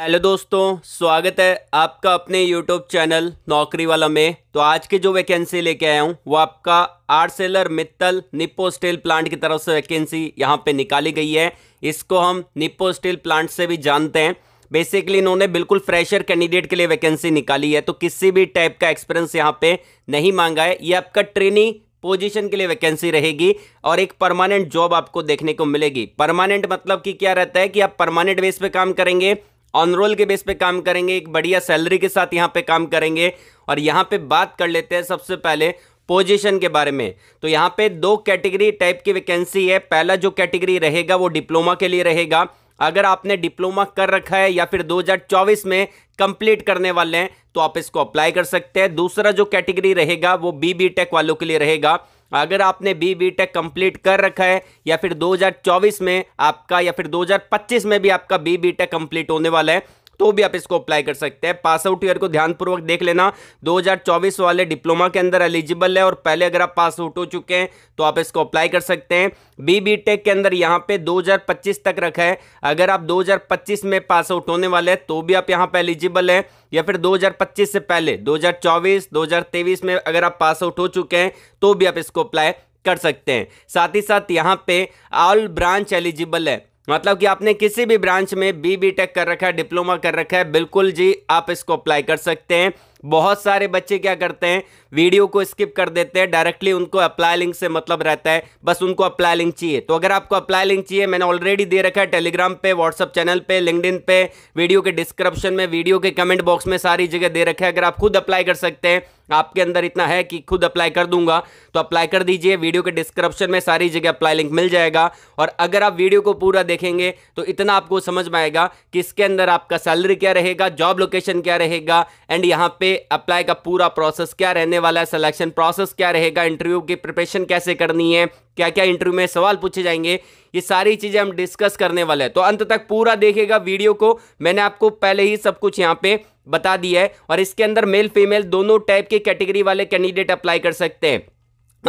hello दोस्तों स्वागत है आपका अपने यूट्यूब चैनल नौकरी वाला में तो आज की जो वैकेंसी लेके आया हूँ वो आपका Arcelor Mittal Nippon steel plant की तरफ से वैकेंसी यहाँ पे निकाली गई है इसको हम निप्पो स्टील प्लांट से भी जानते हैं बेसिकली इन्होंने बिल्कुल फ्रेशर कैंडिडेट के लिए वैकेंसी निकाली है तो किसी भी टाइप का एक्सपीरियंस यहाँ पर नहीं मांगा है ये आपका ट्रेनिंग पोजीशन के लिए वैकेंसी रहेगी और एक परमानेंट जॉब आपको देखने को मिलेगी परमानेंट मतलब कि क्या रहता है कि आप परमानेंट बेस पे काम करेंगे ऑन रोल के बेस पे काम करेंगे एक बढ़िया सैलरी के साथ यहाँ पे काम करेंगे और यहाँ पे बात कर लेते हैं सबसे पहले पोजीशन के बारे में तो यहाँ पे दो कैटेगरी टाइप की वैकेंसी है पहला जो कैटेगरी रहेगा वो डिप्लोमा के लिए रहेगा अगर आपने डिप्लोमा कर रखा है या फिर 2024 में कंप्लीट करने वाले हैं तो आप इसको अप्लाई कर सकते हैं दूसरा जो कैटेगरी रहेगा वो बी बी टेक वालों के लिए रहेगा अगर आपने बी बी टेक कंप्लीट कर रखा है या फिर 2024 में आपका या फिर 2025 में भी आपका बी बी टेक कंप्लीट होने वाला है तो भी आप इसको अप्लाई कर सकते हैं पास आउट ईयर को ध्यानपूर्वक देख लेना 2024 वाले डिप्लोमा के अंदर एलिजिबल है और पहले अगर आप पास आउट हो चुके हैं तो आप इसको अप्लाई कर सकते हैं बी बी टेक के अंदर यहाँ पे 2025 तक रखा है अगर आप 2025 में पास आउट होने वाले हैं तो भी आप यहाँ पे एलिजिबल हैं या फिर 2025 से पहले 2024 2023 में अगर आप पास आउट हो चुके हैं तो भी आप इसको अप्लाई कर सकते हैं साथ ही साथ यहाँ पे ऑल ब्रांच एलिजिबल है मतलब कि आपने किसी भी ब्रांच में बी बी टेक कर रखा है डिप्लोमा कर रखा है बिल्कुल जी आप इसको अप्लाई कर सकते हैं बहुत सारे बच्चे क्या करते हैं वीडियो को स्किप कर देते हैं डायरेक्टली उनको अप्लाई लिंक से मतलब रहता है बस उनको अप्लाई लिंक चाहिए तो अगर आपको अप्लाई लिंक चाहिए मैंने ऑलरेडी दे रखा है टेलीग्राम पे व्हाट्सअप चैनल पे लिंकड पे वीडियो के डिस्क्रिप्शन में वीडियो के कमेंट बॉक्स में सारी जगह दे रखा है अगर आप खुद अप्लाई कर सकते हैं आपके अंदर इतना है कि खुद अप्लाई कर दूंगा तो अप्लाई कर दीजिए वीडियो के डिस्क्रिप्शन में सारी जगह अप्लाई लिंक मिल जाएगा और अगर आप वीडियो को पूरा देखेंगे तो इतना आपको समझ में आएगा कि इसके अंदर आपका सैलरी क्या रहेगा जॉब लोकेशन क्या रहेगा एंड यहाँ पे पे अप्लाई का पूरा प्रोसेस क्या रहने वाला है सिलेक्शन प्रोसेस क्या रहेगा इंटरव्यू की प्रिपरेशन कैसे करनी है क्या क्या इंटरव्यू में सवाल पूछे जाएंगे ये सारी चीज़ें हम डिस्कस करने वाले हैं तो अंत तक पूरा देखेगा वीडियो को मैंने आपको पहले ही सब कुछ यहाँ पे बता दिया है और इसके अंदर मेल फीमेल दोनों टाइप के कैटेगरी वाले कैंडिडेट अप्लाई कर सकते हैं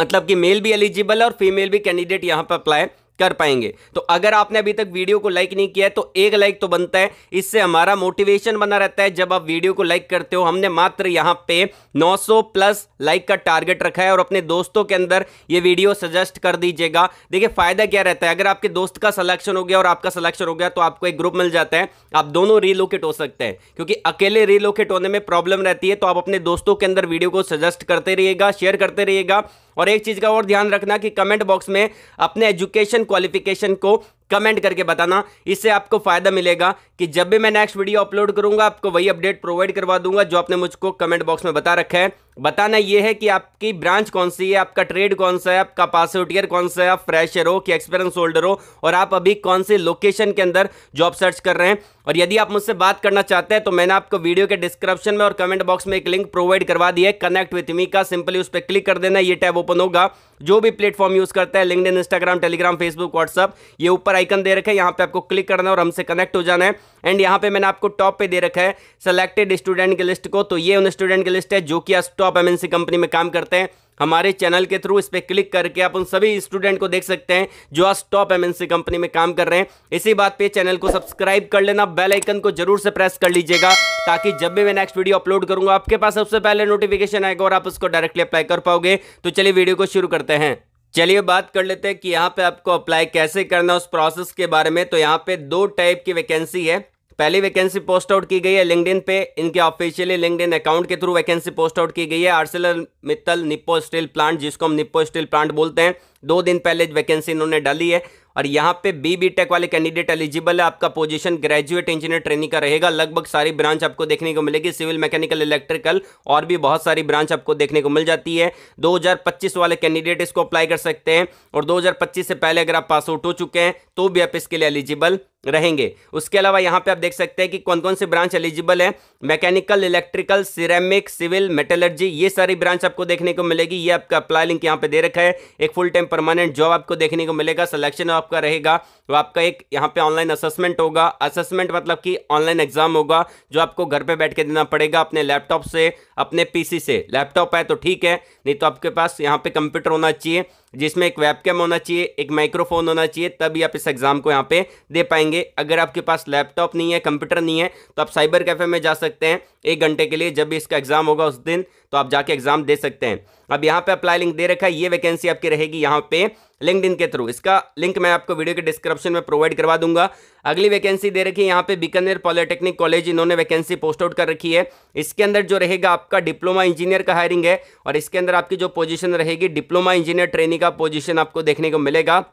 मतलब कि मेल भी एलिजिबल है और फीमेल भी कैंडिडेट यहाँ पर अप्लाई कर पाएंगे तो अगर आपने अभी तक वीडियो को लाइक नहीं किया है तो एक लाइक तो बनता है इससे हमारा मोटिवेशन बना रहता है जब आप वीडियो को लाइक करते हो हमने मात्र यहां पे 900 प्लस लाइक का टारगेट रखा है और अपने दोस्तों के अंदर ये वीडियो सजेस्ट कर दीजिएगा देखिए फायदा क्या रहता है अगर आपके दोस्त का सलेक्शन हो गया और आपका सलेक्शन हो गया तो आपको एक ग्रुप मिल जाता है आप दोनों रीलोकेट हो सकते हैं क्योंकि अकेले रीलोकेट होने में प्रॉब्लम रहती है तो आप अपने दोस्तों के अंदर वीडियो को सजेस्ट करते रहिएगा शेयर करते रहिएगा और एक चीज़ का और ध्यान रखना कि कमेंट बॉक्स में अपने एजुकेशन क्वालिफिकेशन को कमेंट करके बताना इससे आपको फ़ायदा मिलेगा कि जब भी मैं नेक्स्ट वीडियो अपलोड करूंगा आपको वही अपडेट प्रोवाइड करवा दूंगा जो आपने मुझको कमेंट बॉक्स में बता रखा है बताना यह है कि आपकी ब्रांच कौन सी है आपका ट्रेड कौन सा है आपका पास आउट ईयर कौन सा है आप फ्रेशर हो कि एक्सपीरियंस होल्डर हो और आप अभी कौन से लोकेशन के अंदर जॉब सर्च कर रहे हैं और यदि आप मुझसे बात करना चाहते हैं तो मैंने आपको वीडियो के डिस्क्रिप्शन में और कमेंट बॉक्स में एक लिंक प्रोवाइड करवा दिया है कनेक्ट विथ मी का सिंपली उस पर क्लिक कर देना ये टैब ओपन होगा जो भी प्लेटफॉर्म यूज करता है LinkedIn Instagram Telegram Facebook WhatsApp ये ऊपर आइकन दे रखे है यहाँ पे आपको क्लिक करना है और हमसे कनेक्ट हो जाना है एंड यहाँ पे मैंने आपको टॉप पे दे रखा है सिलेक्टेड स्टूडेंट की लिस्ट को तो ये उन स्टूडेंट की लिस्ट है जो कि आज टॉप एमएनसी कंपनी में काम करते हैं हमारे चैनल के थ्रू इस पर क्लिक करके आप उन सभी स्टूडेंट को देख सकते हैं जो आज टॉप एमएनसी कंपनी में काम कर रहे हैं इसी बात पे चैनल को सब्सक्राइब कर लेना बेल आइकन को जरूर से प्रेस कर लीजिएगा ताकि जब भी मैं नेक्स्ट वीडियो अपलोड करूंगा आपके पास सबसे पहले नोटिफिकेशन आएगा और आप उसको डायरेक्टली अप्लाई कर पाओगे तो चलिए वीडियो को शुरू करते हैं चलिए बात कर लेते हैं कि यहाँ पे आपको अप्लाई कैसे करना है उस प्रोसेस के बारे में तो यहाँ पे दो टाइप की वैकेंसी है पहली वैकेंसी पोस्ट आउट की गई है लिंकडिन पे इनके ऑफिशियली लिंकडिन अकाउंट के थ्रू वैकेंसी पोस्ट आउट की गई है Arcelor Mittal Nippon steel plant जिसको हम निप्पो स्टील प्लांट बोलते हैं दो दिन पहले वैकेंसी इन्होंने डाली है और यहाँ पे बी बी टेक वाले कैंडिडेट एलिजिबल है आपका पोजीशन ग्रेजुएट इंजीनियर ट्रेनिंग का रहेगा लगभग सारी ब्रांच आपको देखने को मिलेगी सिविल मैकेनिकल इलेक्ट्रिकल और भी बहुत सारी ब्रांच आपको देखने को मिल जाती है 2025 वाले कैंडिडेट इसको अप्लाई कर सकते हैं और 2025 से पहले अगर आप पास आउट हो चुके हैं तो भी आप इसके लिए एलिजिबल रहेंगे उसके अलावा यहाँ पे आप देख सकते हैं कि कौन कौन से ब्रांच एलिजिबल है mechanical electrical ceramic civil metallurgy ये सारी ब्रांच आपको देखने को मिलेगी ये आपका अप्लाई लिंक यहाँ पे दे रखा है एक फुल टाइम परमानेंट जॉब आपको देखने को मिलेगा सिलेक्शन आपका रहेगा वो आपका एक यहाँ पे ऑनलाइन असेसमेंट होगा असेसमेंट मतलब कि ऑनलाइन एग्जाम होगा जो आपको घर पर बैठ के देना पड़ेगा अपने लैपटॉप से अपने पी से लैपटॉप है तो ठीक है नहीं तो आपके पास यहाँ पर कंप्यूटर होना चाहिए जिसमें एक वेबकैम होना चाहिए एक माइक्रोफोन होना चाहिए तभी आप इस एग्ज़ाम को यहाँ पे दे पाएंगे अगर आपके पास लैपटॉप नहीं है कंप्यूटर नहीं है तो आप साइबर कैफ़े में जा सकते हैं एक घंटे के लिए जब भी इसका एग्ज़ाम होगा उस दिन तो आप जाके एग्जाम दे सकते हैं अब यहाँ पे अप्लाई लिंक दे रखा है ये वैकेंसी आपकी रहेगी यहाँ पे लिंकड के थ्रू इसका लिंक मैं आपको वीडियो के डिस्क्रिप्शन में प्रोवाइड करवा दूंगा अगली वैकेंसी दे रखी है यहाँ पे बीकानेर पॉलिटेक्निक कॉलेज इन्होंने वैकेंसी पोस्ट आउट कर रखी है इसके अंदर जो रहेगा आपका डिप्लोमा इंजीनियर का हायरिंग है और इसके अंदर आपकी जो पोजीशन रहेगी डिप्लोमा इंजीनियर ट्रेनिंग का पोजिशन आपको देखने को मिलेगा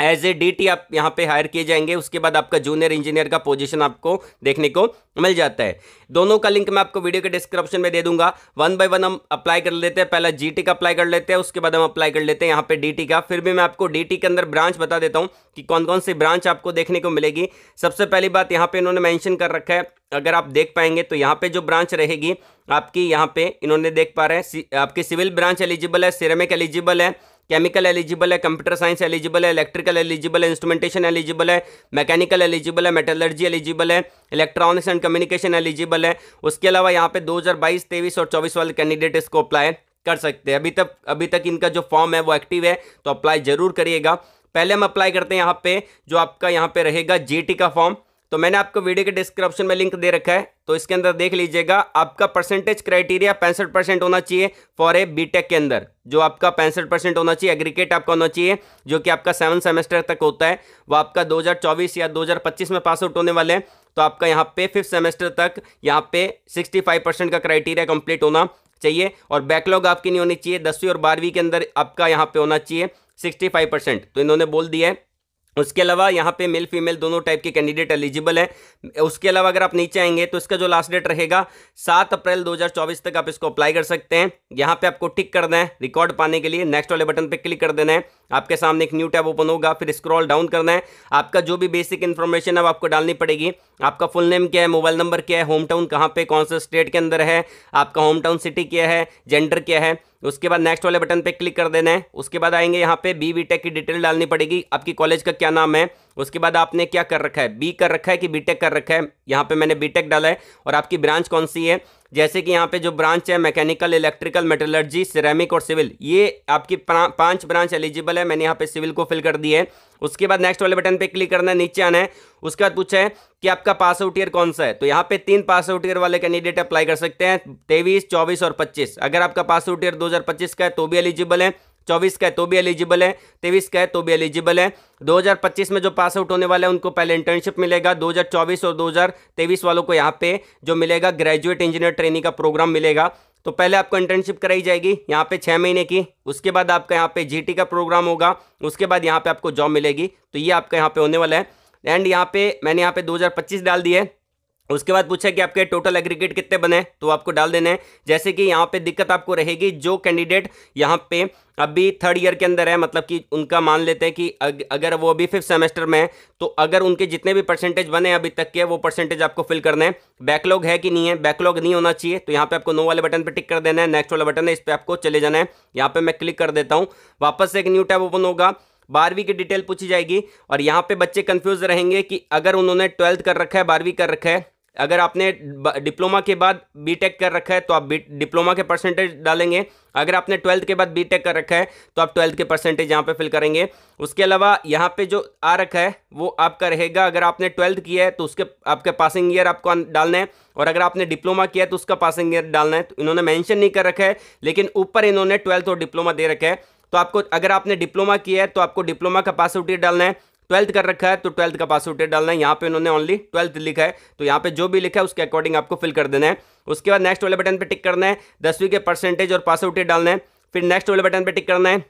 एज ए डी टी आप यहाँ पे हायर किए जाएंगे उसके बाद आपका जूनियर इंजीनियर का पोजीशन आपको देखने को मिल जाता है दोनों का लिंक मैं आपको वीडियो के डिस्क्रिप्शन में दे दूंगा वन बाय वन हम अप्लाई कर लेते हैं पहला जी का अप्लाई कर लेते हैं उसके बाद हम अप्लाई कर लेते हैं यहाँ पे डी का फिर भी मैं आपको डी के अंदर ब्रांच बता देता हूँ कि कौन कौन सी ब्रांच आपको देखने को मिलेगी सबसे पहली बात यहाँ पर इन्होंने मैंशन कर रखा है अगर आप देख पाएंगे तो यहाँ पर जो ब्रांच रहेगी आपकी यहाँ पर इन्होंने देख पा रहे हैं आपकी सिविल ब्रांच एलिजिबल है सिरेमिक एलिजिबल है केमिकल एलिजिबल है कंप्यूटर साइंस एलिजिबल है इलेक्ट्रिकल एलिजिबल है इंस्ट्रूमेंटेशन एलिजिबल है मैकेनिकल एलिजिबल है मेटलर्जी एलिजिबल है इलेक्ट्रॉनिक्स एंड कम्युनिकेशन एलिजिबल है उसके अलावा यहाँ पे 2022, 23 और 24 वाले कैंडिडेट इसको अप्लाई कर सकते हैं अभी तक अभी तक इनका जो फॉर्म है वो एक्टिव है तो अप्लाई जरूर करिएगा पहले हम अप्लाई करते हैं यहाँ पे जो आपका यहाँ पे रहेगा जे का फॉर्म तो मैंने आपको वीडियो के डिस्क्रिप्शन में लिंक दे रखा है तो इसके अंदर देख लीजिएगा आपका परसेंटेज क्राइटेरिया पैंसठ परसेंट होना चाहिए फॉर ए बीटेक के अंदर जो आपका पैंसठ परसेंट होना चाहिए एग्रीकेट आपका होना चाहिए जो कि आपका सेवन सेमेस्टर तक होता है वो आपका 2024 या 2025 में पास आउट होने वाले हैं तो आपका यहाँ पे फिफ्थ सेमेस्टर तक यहाँ पे सिक्सटी परसेंट का क्राइटेरिया कंप्लीट होना चाहिए और बैकलॉग आपकी नहीं होनी चाहिए दसवीं और बारहवीं के अंदर आपका यहाँ पे होना चाहिए फाइव परसेंट तो इन्होंने बोल दिया है उसके अलावा यहाँ पे मेल फीमेल दोनों टाइप के कैंडिडेट एलिजिबल हैं उसके अलावा अगर आप नीचे आएंगे तो इसका जो लास्ट डेट रहेगा सात अप्रैल 2024 तक आप इसको अप्लाई कर सकते हैं यहाँ पे आपको टिक कर देना है रिकॉर्ड पाने के लिए नेक्स्ट वाले बटन पे क्लिक कर देना है आपके सामने एक न्यू टैब ओपन होगा फिर स्क्रॉल डाउन करना है आपका जो भी बेसिक इन्फॉर्मेशन अब आपको डालनी पड़ेगी आपका फुल नेम क्या है मोबाइल नंबर क्या है होम टाउन कहाँ पे कौन से स्टेट के अंदर है आपका होम टाउन सिटी क्या है जेंडर क्या है उसके बाद नेक्स्ट वाले बटन पे क्लिक कर देना है उसके बाद आएंगे यहाँ पे बी टेक की डिटेल डालनी पड़ेगी आपकी कॉलेज का क्या नाम है उसके बाद आपने क्या कर रखा है बी कर रखा है कि बीटेक कर रखा है यहाँ पे मैंने बीटेक डाला है और आपकी ब्रांच कौन सी है जैसे कि यहाँ पे जो ब्रांच है मैकेनिकल इलेक्ट्रिकल मेटलर्जी सिरेमिक और सिविल ये आपकी पांच ब्रांच एलिजिबल है मैंने यहाँ पे सिविल को फिल कर दी है उसके बाद नेक्स्ट वाले बटन पे क्लिक करना है नीचे आना है उसके बाद पूछा है कि आपका पास आउट ईयर कौन सा है तो यहाँ पे तीन पास आउट ईयर वाले कैंडिडेट अप्लाई कर सकते हैं तेईस चौबीस और पच्चीस अगर आपका पास आउट ईयर दो का है तो भी एलिजिबल है चौबीस का है तो भी एलिजिबल है तेईस का है तो भी एलिजिबल है 2025 में जो पास आउट होने वाले हैं उनको पहले इंटर्नशिप मिलेगा 2024 और 2023 वालों को यहाँ पे जो मिलेगा ग्रेजुएट इंजीनियर ट्रेनिंग का प्रोग्राम मिलेगा तो पहले आपको इंटर्नशिप कराई जाएगी यहाँ पे छः महीने की उसके बाद आपका यहाँ पे जी का प्रोग्राम होगा उसके बाद यहाँ पे आपको जॉब मिलेगी तो ये आपका यहाँ पे होने वाला है एंड यहाँ पे मैंने यहाँ पे 2025 डाल दिए उसके बाद पूछा कि आपके टोटल एग्रीगेट कितने बने तो आपको डाल देने हैं जैसे कि यहाँ पे दिक्कत आपको रहेगी जो कैंडिडेट यहाँ पे अभी थर्ड ईयर के अंदर है मतलब कि उनका मान लेते हैं कि अगर वो अभी फिफ्थ सेमेस्टर में है तो अगर उनके जितने भी परसेंटेज बने अभी तक के वो परसेंटेज आपको फिल करना है बैकलॉग है कि नहीं है बैकलॉग नहीं होना चाहिए तो यहाँ पे आपको नो वाले बटन पर टिक कर देना है नेक्स्ट वाला बटन है इस पर आपको चले जाना है यहाँ पर मैं क्लिक कर देता हूँ वापस से एक न्यू टैब ओपन होगा बारहवीं की डिटेल पूछी जाएगी और यहाँ पे बच्चे कंफ्यूज रहेंगे कि अगर उन्होंने ट्वेल्थ कर रखा है बारहवीं कर रखा है अगर आपने डिप्लोमा के बाद बीटेक कर रखा है तो आप डिप्लोमा के परसेंटेज डालेंगे अगर आपने ट्वेल्थ के बाद बीटेक कर रखा है तो आप ट्वेल्थ के परसेंटेज यहाँ पे फिल करेंगे उसके अलावा यहाँ पे जो आ रखा है वो आपका रहेगा अगर आपने ट्वेल्थ किया है तो उसके आपके पासिंग ईयर आपको डालना है और अगर आपने डिप्लोमा किया है तो उसका पासिंग ईयर डालना है तो इन्होंने मैंशन नहीं कर रखा है लेकिन ऊपर इन्होंने ट्वेल्थ और डिप्लोमा दे रखा है तो आपको अगर आपने डिप्लोमा किया है तो आपको डिप्लोमा का पास आउट ईयर डालना है ट्वेल्थ कर रखा है तो ट्वेल्थ का पासआउट डेट डालना है यहाँ पे उन्होंने ओनली ट्वेल्थ लिखा है तो यहाँ पे जो भी लिखा है उसके अकॉर्डिंग आपको फिल कर देना है उसके बाद नेक्स्ट वाले बटन पर टिक करना है दसवीं के परसेंटेज और पासआउट डेट डालना है फिर नेक्स्ट वाले बटन पर टिक करना है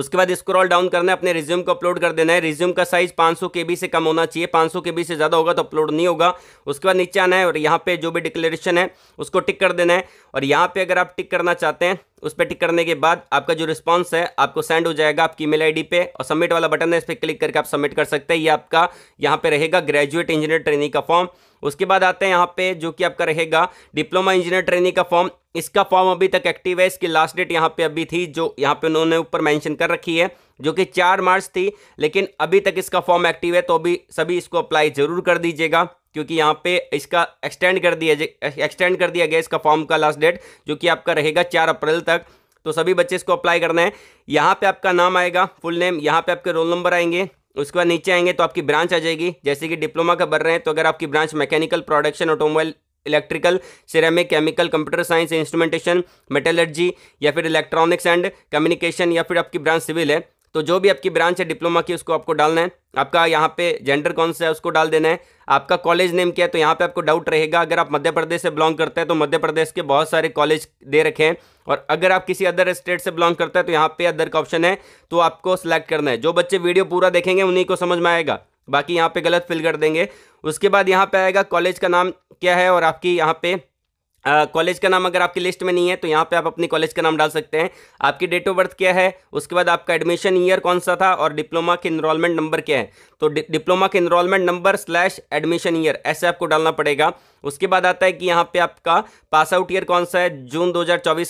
उसके बाद स्क्रॉल डाउन करना है अपने रिज्यूम को अपलोड कर देना है रिज्यूम का साइज 500 बी से कम होना चाहिए 500 बी से ज़्यादा होगा तो अपलोड नहीं होगा उसके बाद नीचे आना है और यहाँ पे जो भी डिक्लेरेशन है उसको टिक कर देना है और यहाँ पे अगर आप टिक करना चाहते हैं उस पर टिक करने के बाद आपका जो रिस्पॉन्स है आपको सेंड हो जाएगा आपकी ईमेल आईडी पे और सबमिट वाला बटन है इस पर क्लिक करके आप सबमिट कर सकते हैं ये आपका यहाँ पे रहेगा ग्रेजुएट इंजीनियर ट्रेनिंग का फॉर्म उसके बाद आते हैं यहाँ पे जो कि आपका रहेगा डिप्लोमा इंजीनियर ट्रेनिंग का फॉर्म इसका फॉर्म अभी तक एक्टिव है इसकी लास्ट डेट यहाँ पे अभी थी जो यहाँ पे उन्होंने ऊपर मैंशन कर रखी है जो कि चार मार्च थी लेकिन अभी तक इसका फॉर्म एक्टिव है तो अभी सभी इसको अप्लाई जरूर कर दीजिएगा क्योंकि यहाँ पे इसका एक्सटेंड कर दिया एक्सटेंड कर दिया गया इसका फॉर्म का लास्ट डेट जो कि आपका रहेगा चार अप्रैल तक तो सभी बच्चे इसको अप्लाई करना है यहाँ पे आपका नाम आएगा फुल नेम यहाँ पे आपके रोल नंबर आएंगे उसके बाद नीचे आएंगे तो आपकी ब्रांच आ जाएगी जैसे कि डिप्लोमा का भर रहे हैं तो अगर आपकी branch mechanical production automobile electrical ceramic chemical computer science instrumentation metallurgy या फिर इलेक्ट्रॉनिक्स एंड कम्युनिकेशन या फिर आपकी ब्रांच सिविल है तो जो भी आपकी ब्रांच है डिप्लोमा की उसको आपको डालना है आपका यहाँ पे जेंडर कौन सा है उसको डाल देना है आपका कॉलेज नेम क्या है तो यहाँ पे आपको डाउट रहेगा अगर आप मध्य प्रदेश से बिलोंग करते हैं तो मध्य प्रदेश के बहुत सारे कॉलेज दे रखे हैं और अगर आप किसी अदर स्टेट से बिलोंग करते हैं तो यहाँ पे अदर का ऑप्शन है तो आपको सेलेक्ट करना है जो बच्चे वीडियो पूरा देखेंगे उन्हीं को समझ में आएगा बाकी यहाँ पे गलत फिल कर देंगे उसके बाद यहाँ पे आएगा कॉलेज का नाम क्या है और आपकी यहाँ पे कॉलेज का नाम अगर आपकी लिस्ट में नहीं है तो यहाँ पे आप अपनी कॉलेज का नाम डाल सकते हैं आपकी डेट ऑफ बर्थ क्या है उसके बाद आपका एडमिशन ईयर कौन सा था और डिप्लोमा के इनरोलमेंट नंबर क्या है तो डि डिप्लोमा के enrolment number slash admission year ऐसे आपको डालना पड़ेगा उसके बाद आता है कि यहाँ पर आपका पास आउट ईयर कौन सा है जून दो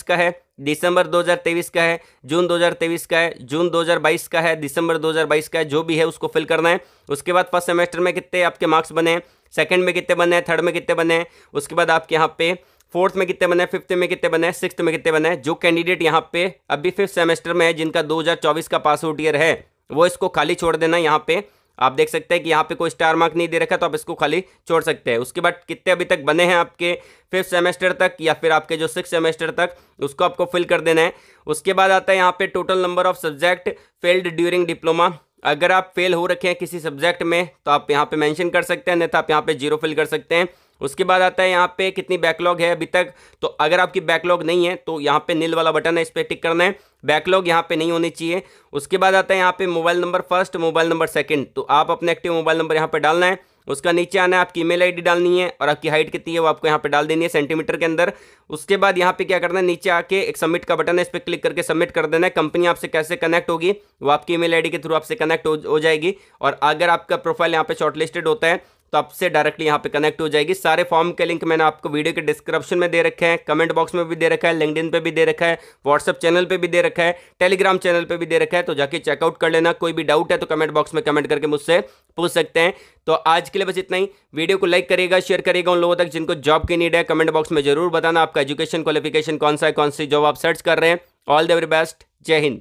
का है दिसंबर 2023 का है जून 2023 का है जून 2022 का है दिसंबर 2022 का है जो भी है उसको फिल करना है उसके बाद फर्स्ट सेमेस्टर में कितने आपके मार्क्स बने हैं सेकेंड में कितने बने हैं थर्ड में कितने बने हैं उसके बाद आपके यहाँ पे फोर्थ में कितने बने फिफ्थ में कितने बने सिक्स में कितने बने जो कैंडिडेट यहाँ पे अभी फिफ्थ सेमेस्टर में है जिनका 2024 का पास आउट ईयर है वो इसको खाली छोड़ देना यहाँ पे आप देख सकते हैं कि यहाँ पे कोई स्टार मार्क नहीं दे रखा तो आप इसको खाली छोड़ सकते हैं उसके बाद कितने अभी तक बने हैं आपके फिफ्थ सेमेस्टर तक या फिर आपके जो सिक्स सेमेस्टर तक उसको आपको फिल कर देना है उसके बाद आता है यहाँ पे total number of subject failed during diploma अगर आप फेल हो रखे हैं किसी सब्जेक्ट में तो आप यहाँ पे मेंशन कर सकते हैं अन्यथा आप यहाँ पे जीरो फिल कर सकते हैं उसके बाद आता है यहाँ पे कितनी बैकलॉग है अभी तक तो अगर आपकी बैकलॉग नहीं है तो यहाँ पे नील वाला बटन है इस पर टिक करना है बैकलॉग यहाँ पे नहीं होनी चाहिए उसके बाद आता है यहाँ पे mobile number first mobile number second तो आप अपने एक्टिव मोबाइल नंबर यहाँ पे डालना है उसका नीचे आना है आपकी ईमेल आईडी डालनी है और आपकी हाइट कितनी है वो आपको यहाँ पे डाल देनी है सेंटीमीटर के अंदर उसके बाद यहाँ पे क्या करना है नीचे आके एक सबमिट का बटन है इस पर क्लिक करके सबमिट कर देना है कंपनी आपसे कैसे कनेक्ट होगी वो आपकी ईमेल आईडी के थ्रू आपसे कनेक्ट हो, जाएगी और अगर आपका प्रोफाइल यहाँ पे शॉर्टलिस्टेड होता है तो आपसे डायरेक्टली यहाँ पे कनेक्ट हो जाएगी सारे फॉर्म के लिंक मैंने आपको वीडियो के डिस्क्रिप्शन में दे रखे हैं कमेंट बॉक्स में भी दे रखा है लिंकडिन पे भी दे रखा है व्हाट्सअप चैनल पे भी दे रखा है टेलीग्राम चैनल पे भी दे रखा है तो जाके चेकआउट कर लेना कोई भी डाउट है तो कमेंट बॉक्स में कमेंट करके मुझसे पूछ सकते हैं तो आज के लिए बस इतना ही वीडियो को लाइक करेगा शेयर करेगा उन लोगों तक जिनको जॉब की नीड है कमेंट बॉक्स में जरूर बताना आपका एजुकेशन क्वालिफिकेशन कौन सा है कौन सी जॉब आप सर्च कर रहे हैं ऑल द वेरी बेस्ट जय हिंद